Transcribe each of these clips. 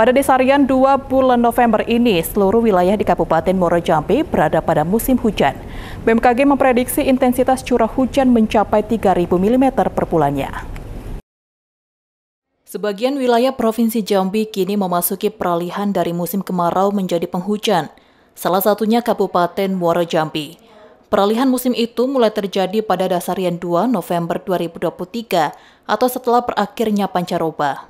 Pada desarian 2 bulan November ini, seluruh wilayah di Kabupaten Jambi berada pada musim hujan. BMKG memprediksi intensitas curah hujan mencapai 3.000 mm per bulannya. Sebagian wilayah Provinsi Jambi kini memasuki peralihan dari musim kemarau menjadi penghujan, salah satunya Kabupaten Muara Jambi. Peralihan musim itu mulai terjadi pada dasarian 2 November 2023 atau setelah berakhirnya pancaroba.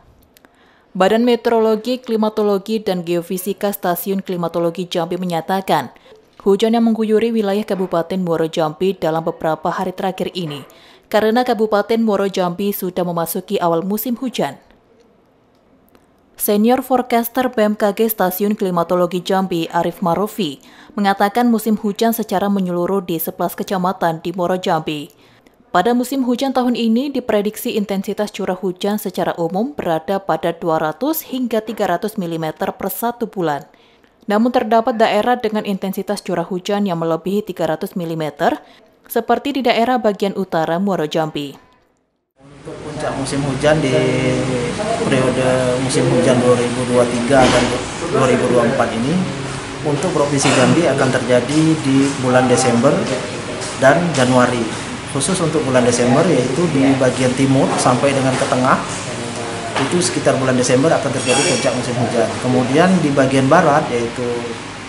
Badan Meteorologi, Klimatologi, dan Geofisika Stasiun Klimatologi Jambi menyatakan, hujan yang mengguyuri wilayah Kabupaten Muaro Jambi dalam beberapa hari terakhir ini karena Kabupaten Muaro Jambi sudah memasuki awal musim hujan. Senior Forecaster BMKG Stasiun Klimatologi Jambi, Arif Marofi, mengatakan musim hujan secara menyeluruh di sebelas kecamatan di Muaro Jambi pada musim hujan tahun ini, diprediksi intensitas curah hujan secara umum berada pada 200 hingga 300 mm per satu bulan. Namun terdapat daerah dengan intensitas curah hujan yang melebihi 300 mm, seperti di daerah bagian utara Muaro Jambi. Untuk puncak musim hujan di periode musim hujan 2023 dan 2024 ini, untuk Provinsi Jambi akan terjadi di bulan Desember dan Januari khusus untuk bulan Desember yaitu di ya. bagian timur sampai dengan ke tengah itu sekitar bulan Desember akan terjadi puncak musim hujan. Kemudian di bagian barat yaitu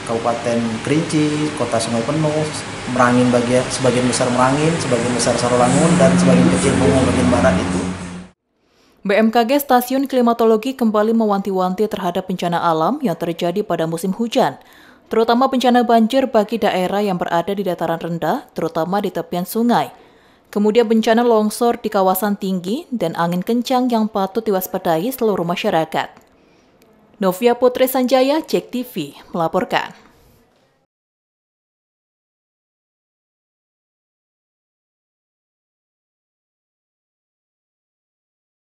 Kabupaten Kerinci, Kota Sungai Penuh, Merangin bagian sebagian besar Merangin, sebagian besar Sarolangun dan sebagian kecil Bungo bagian barat itu. BMKG Stasiun Klimatologi kembali mewanti-wanti terhadap bencana alam yang terjadi pada musim hujan, terutama bencana banjir bagi daerah yang berada di dataran rendah, terutama di tepian sungai. Kemudian bencana longsor di kawasan tinggi dan angin kencang yang patut diwaspadai seluruh masyarakat. Novia Putri Sanjaya, Cek TV, melaporkan.